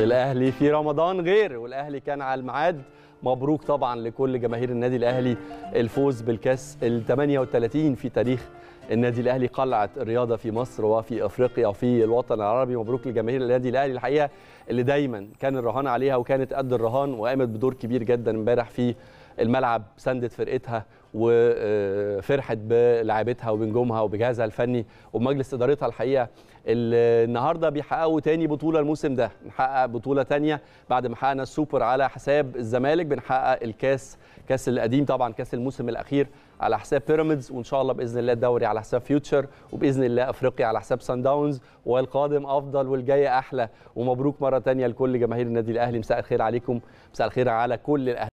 الاهلي في رمضان غير والاهلي كان على الميعاد مبروك طبعا لكل جماهير النادي الاهلي الفوز بالكاس ال 38 في تاريخ النادي الاهلي قلعه الرياضه في مصر وفي افريقيا وفي الوطن العربي مبروك لجماهير النادي الاهلي الحقيقه اللي دايما كان الرهان عليها وكانت قد الرهان وقامت بدور كبير جدا امبارح في الملعب سندت فرقتها وفرحت بلاعبتها وبنجومها وبجهازها الفني ومجلس ادارتها الحقيقه النهارده بيحققوا تاني بطوله الموسم ده نحقق بطوله تانيه بعد ما حققنا السوبر على حساب الزمالك بنحقق الكاس كاس القديم طبعا كاس الموسم الاخير على حساب بيراميدز وان شاء الله باذن الله الدوري على حساب فيوتشر وباذن الله افريقيا على حساب سان داونز والقادم افضل والجاي احلى ومبروك مره تانيه لكل جماهير النادي الاهلي مساء الخير عليكم مساء الخير على كل الاهلي